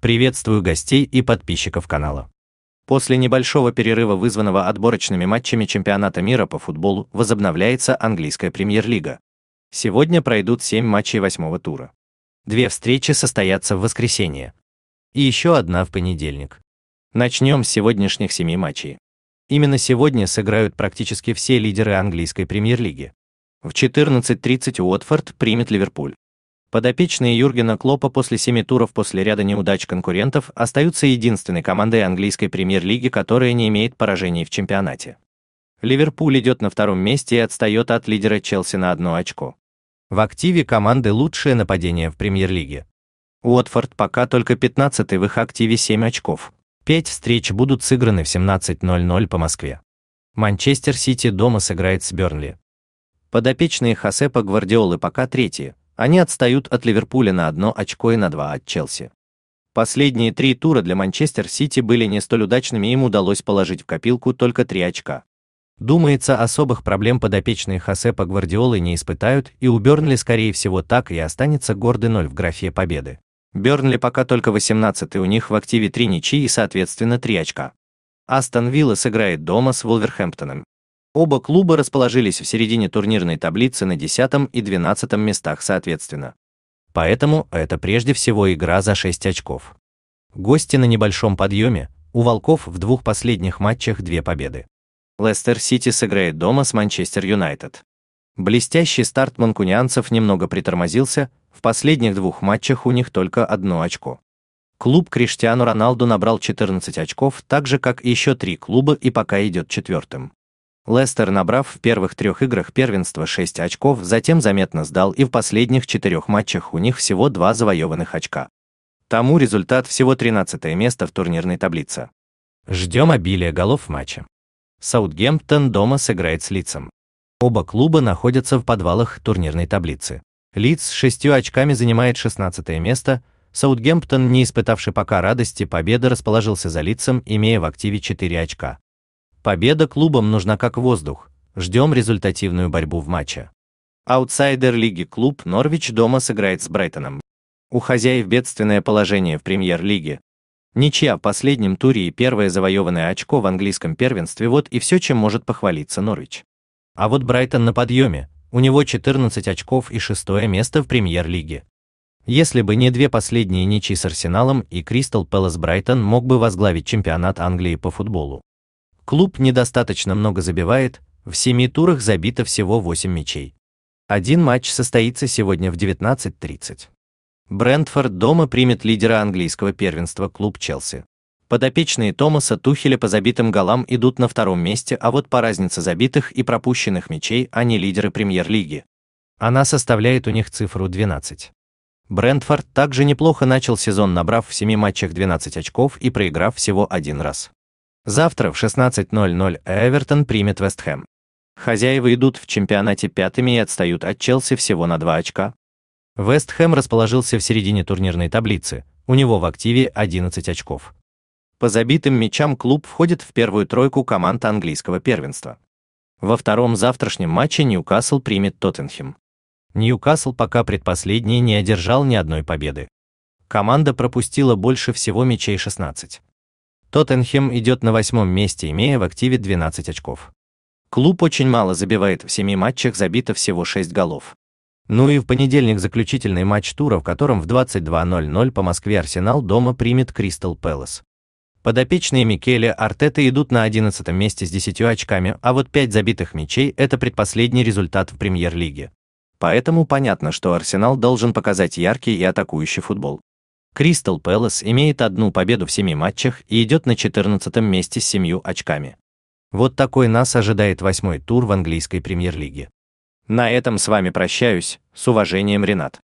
Приветствую гостей и подписчиков канала. После небольшого перерыва, вызванного отборочными матчами чемпионата мира по футболу, возобновляется английская премьер-лига. Сегодня пройдут 7 матчей восьмого тура. Две встречи состоятся в воскресенье. И еще одна в понедельник. Начнем с сегодняшних семи матчей. Именно сегодня сыграют практически все лидеры английской премьер-лиги. В 14.30 Уотфорд примет Ливерпуль. Подопечные Юргена Клопа после семи туров после ряда неудач конкурентов остаются единственной командой английской премьер-лиги, которая не имеет поражений в чемпионате. Ливерпуль идет на втором месте и отстает от лидера Челси на одно очко. В активе команды лучшее нападение в премьер-лиге. Уотфорд пока только 15 в их активе 7 очков. Пять встреч будут сыграны в 17.00 по Москве. Манчестер Сити дома сыграет с Бернли. Подопечные Хасепа Гвардиолы пока третьи, они отстают от Ливерпуля на одно очко и на два от Челси. Последние три тура для Манчестер-Сити были не столь удачными, им удалось положить в копилку только три очка. Думается, особых проблем подопечные Хосепа Гвардиолы не испытают, и у Бернли, скорее всего, так и останется гордый ноль в графе победы. Бернли пока только 18 и у них в активе три ничьи и, соответственно, три очка. Астон Вилла сыграет дома с Вулверхэмптоном. Оба клуба расположились в середине турнирной таблицы на 10 и 12 местах соответственно. Поэтому это прежде всего игра за 6 очков. Гости на небольшом подъеме, у Волков в двух последних матчах две победы. Лестер Сити сыграет дома с Манчестер Юнайтед. Блестящий старт манкунианцев немного притормозился, в последних двух матчах у них только одно очко. Клуб Криштиану Роналду набрал 14 очков, так же как еще три клуба и пока идет четвертым. Лестер, набрав в первых трех играх первенства 6 очков, затем заметно сдал и в последних четырех матчах у них всего два завоеванных очка. Тому результат всего 13 место в турнирной таблице. Ждем обилия голов в матче. Саутгемптон дома сыграет с Лицем. Оба клуба находятся в подвалах турнирной таблицы. Лиц с шестью очками занимает 16 место, Саутгемптон, не испытавший пока радости победы, расположился за Лицем, имея в активе 4 очка. Победа клубам нужна как воздух. Ждем результативную борьбу в матче. Аутсайдер лиги клуб Норвич дома сыграет с Брайтоном. У хозяев бедственное положение в премьер-лиге. Ничья в последнем туре и первое завоеванное очко в английском первенстве – вот и все, чем может похвалиться Норвич. А вот Брайтон на подъеме, у него 14 очков и шестое место в премьер-лиге. Если бы не две последние ничьи с Арсеналом и Кристал Пэлас Брайтон мог бы возглавить чемпионат Англии по футболу. Клуб недостаточно много забивает, в семи турах забито всего 8 мячей. Один матч состоится сегодня в 19.30. Брентфорд дома примет лидера английского первенства клуб Челси. Подопечные Томаса Тухеля по забитым голам идут на втором месте, а вот по разнице забитых и пропущенных мячей они лидеры премьер-лиги. Она составляет у них цифру 12. Брентфорд также неплохо начал сезон, набрав в семи матчах 12 очков и проиграв всего один раз. Завтра в 16.00 Эвертон примет Вест Хэм. Хозяева идут в чемпионате пятыми и отстают от Челси всего на 2 очка. Вест Хэм расположился в середине турнирной таблицы, у него в активе 11 очков. По забитым мячам клуб входит в первую тройку команд английского первенства. Во втором завтрашнем матче Ньюкасл примет Тоттенхэм. Ньюкасл пока предпоследний не одержал ни одной победы. Команда пропустила больше всего мячей 16. Тоттенхэм идет на восьмом месте, имея в активе 12 очков. Клуб очень мало забивает, в семи матчах забито всего 6 голов. Ну и в понедельник заключительный матч тура, в котором в 22.00 по Москве Арсенал дома примет Кристал Пэлас. Подопечные Микеле Артета идут на 11 месте с 10 очками, а вот 5 забитых мячей – это предпоследний результат в премьер-лиге. Поэтому понятно, что Арсенал должен показать яркий и атакующий футбол. Кристал Пэлас имеет одну победу в семи матчах и идет на 14 месте с семью очками. Вот такой нас ожидает восьмой тур в английской премьер-лиге. На этом с вами прощаюсь, с уважением, Ренат.